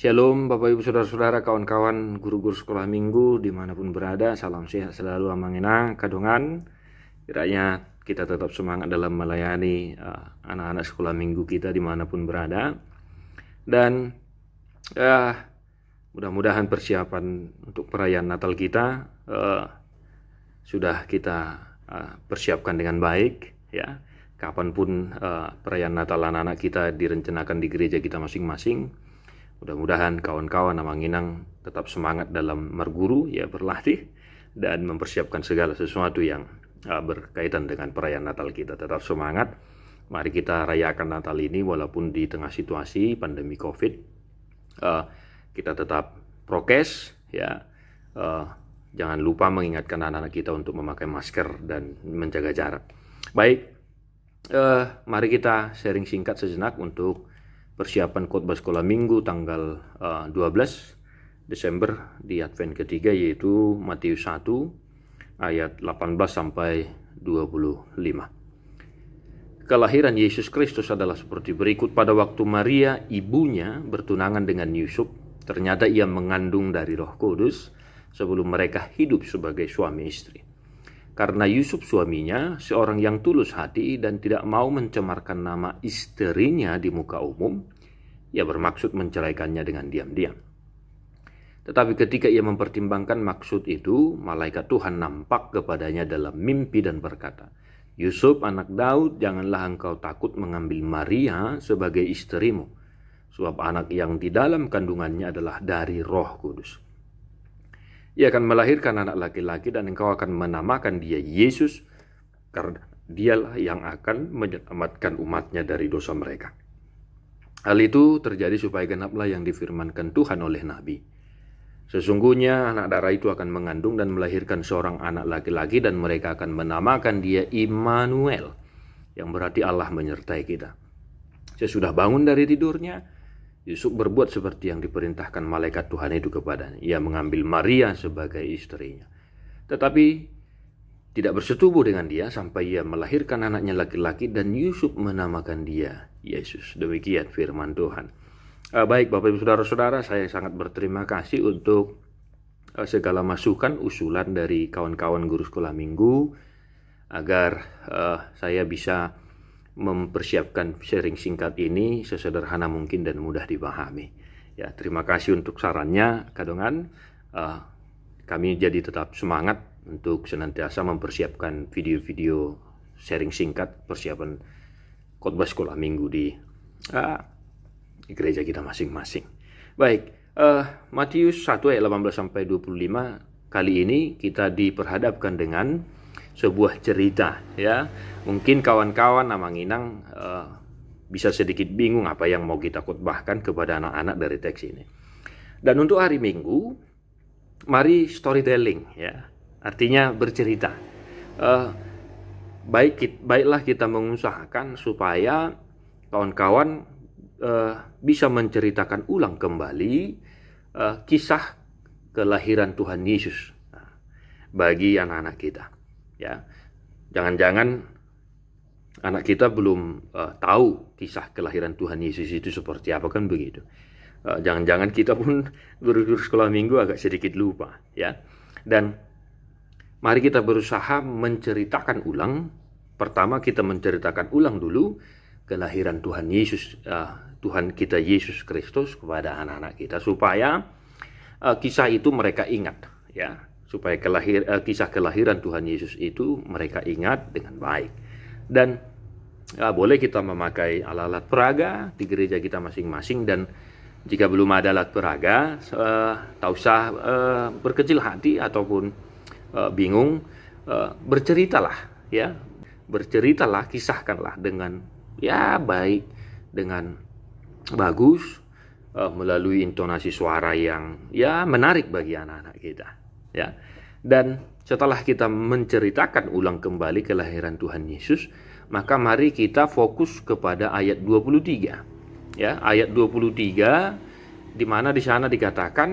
Shalom Bapak Ibu Saudara-saudara kawan-kawan guru-guru sekolah minggu dimanapun berada Salam sehat selalu amangena kadongan Kiranya kita tetap semangat dalam melayani eh, anak-anak uh, sekolah minggu kita dimanapun berada Dan uh, mudah-mudahan persiapan untuk perayaan Natal kita uh, Sudah kita uh, persiapkan dengan baik ya Kapanpun uh, perayaan Natal anak-anak kita direncanakan di gereja kita masing-masing Mudah-mudahan kawan-kawan Nginang tetap semangat dalam merguru, ya berlatih, dan mempersiapkan segala sesuatu yang uh, berkaitan dengan perayaan Natal kita. Tetap semangat, mari kita rayakan Natal ini walaupun di tengah situasi pandemi COVID, uh, kita tetap prokes, ya. Uh, jangan lupa mengingatkan anak-anak kita untuk memakai masker dan menjaga jarak. Baik, uh, mari kita sharing singkat sejenak untuk persiapan khotbah sekolah minggu tanggal uh, eh, 12 Desember di Advent ketiga yaitu Matius 1 ayat 18 sampai 25. Kelahiran Yesus Kristus adalah seperti berikut pada waktu Maria ibunya bertunangan dengan Yusuf ternyata ia mengandung dari Roh Kudus sebelum mereka hidup sebagai suami istri. Karena Yusuf suaminya seorang yang tulus hati dan tidak mau mencemarkan nama istrinya di muka umum, ia bermaksud menceraikannya dengan diam-diam. Tetapi ketika ia mempertimbangkan maksud itu, malaikat Tuhan nampak kepadanya dalam mimpi dan berkata, Yusuf anak Daud, janganlah engkau takut mengambil Maria sebagai istrimu, sebab anak yang di dalam kandungannya adalah dari roh kudus ia akan melahirkan anak laki-laki dan engkau akan menamakan dia Yesus karena dialah yang akan menyelamatkan umatnya dari dosa mereka. Hal itu terjadi supaya genaplah yang difirmankan Tuhan oleh Nabi. Sesungguhnya anak darah itu akan mengandung dan melahirkan seorang anak laki-laki dan mereka akan menamakan dia Immanuel yang berarti Allah menyertai kita. Sesudah bangun dari tidurnya, Yusuf berbuat seperti yang diperintahkan malaikat Tuhan itu kepadanya. Ia mengambil Maria sebagai istrinya. Tetapi tidak bersetubuh dengan dia sampai ia melahirkan anaknya laki-laki dan Yusuf menamakan dia Yesus. Demikian firman Tuhan. Eh, baik Bapak Ibu Saudara-saudara, saya sangat berterima kasih untuk eh, segala masukan, usulan dari kawan-kawan guru sekolah minggu agar uh, saya bisa mempersiapkan sharing singkat ini sesederhana mungkin dan mudah dipahami. Ya, terima kasih untuk sarannya, Kadongan. Uh, eh, kami jadi tetap semangat untuk senantiasa mempersiapkan video-video sharing singkat persiapan khotbah sekolah minggu di uh, gereja kita masing-masing. Baik, uh, Matius 1 ayat 18 sampai 25 kali ini kita diperhadapkan dengan sebuah cerita ya. Mungkin kawan-kawan nginang uh, bisa sedikit bingung apa yang mau kita khotbahkan kepada anak-anak dari teks ini. Dan untuk hari Minggu, mari storytelling ya. Artinya bercerita. Uh, baik baiklah kita mengusahakan supaya kawan-kawan uh, bisa menceritakan ulang kembali uh, kisah kelahiran Tuhan Yesus nah, bagi anak-anak kita ya jangan-jangan anak kita belum uh, tahu kisah kelahiran Tuhan Yesus itu seperti apa kan begitu eh, jangan-jangan uh, kita pun guru-guru sekolah minggu agak sedikit lupa ya dan mari kita berusaha menceritakan ulang pertama kita menceritakan ulang dulu kelahiran Tuhan Yesus uh, Tuhan kita Yesus Kristus kepada anak-anak kita supaya uh, kisah itu mereka ingat ya supaya kelahir, eh, kisah kelahiran Tuhan Yesus itu mereka ingat dengan baik. Dan ya, boleh kita memakai alat-alat peraga di gereja kita masing-masing dan jika belum ada alat peraga, eh, tak usah eh, berkecil hati ataupun eh, bingung, eh, berceritalah ya, berceritalah, kisahkanlah dengan ya baik, dengan bagus, eh, melalui intonasi suara yang ya menarik bagi anak-anak kita ya. Dan setelah kita menceritakan ulang kembali kelahiran Tuhan Yesus, maka mari kita fokus kepada ayat 23. Ya, ayat 23 di mana di sana dikatakan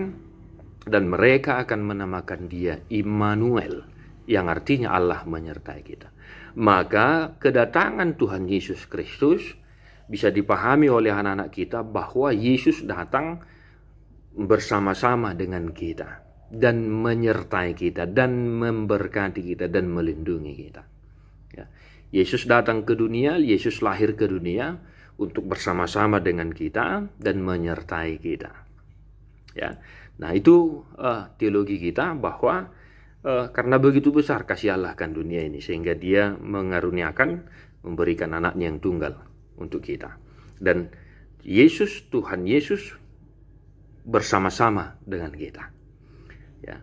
dan mereka akan menamakan dia Immanuel yang artinya Allah menyertai kita. Maka kedatangan Tuhan Yesus Kristus bisa dipahami oleh anak-anak kita bahwa Yesus datang bersama-sama dengan kita dan menyertai kita dan memberkati kita dan melindungi kita. Ya. Yesus datang ke dunia, Yesus lahir ke dunia untuk bersama-sama dengan kita dan menyertai kita. Ya. Nah, itu uh, teologi kita bahwa uh, karena begitu besar kasih Allah kan dunia ini sehingga Dia mengaruniakan memberikan anaknya yang tunggal untuk kita. Dan Yesus Tuhan Yesus bersama-sama dengan kita ya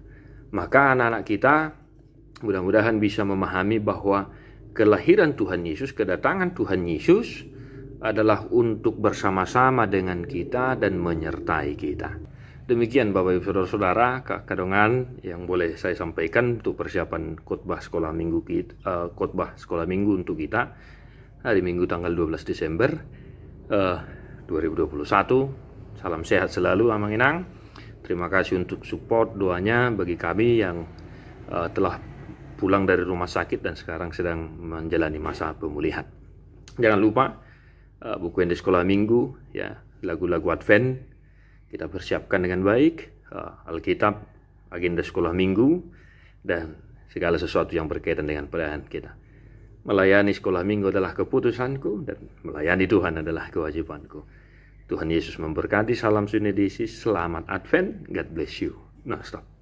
maka anak-anak kita mudah-mudahan bisa memahami bahwa kelahiran Tuhan Yesus kedatangan Tuhan Yesus adalah untuk bersama-sama dengan kita dan menyertai kita demikian Bapak Ibu Saudara-saudara kadongan yang boleh saya sampaikan untuk persiapan khotbah sekolah minggu kita uh, eh, khotbah sekolah minggu untuk kita hari Minggu tanggal 12 Desember eh, uh, 2021 salam sehat selalu Amang Inang Terima kasih untuk support doanya bagi kami yang uh, telah pulang dari rumah sakit dan sekarang sedang menjalani masa pemulihan. Jangan lupa uh, buku yang di sekolah minggu, ya lagu-lagu Advent kita persiapkan dengan baik, uh, Alkitab, agenda sekolah minggu, dan segala sesuatu yang berkaitan dengan pelayanan kita. Melayani sekolah minggu adalah keputusanku dan melayani Tuhan adalah kewajibanku. Tuhan Yesus memberkati. Salam Sunedisi, selamat Advent, God bless you. Nah, stop.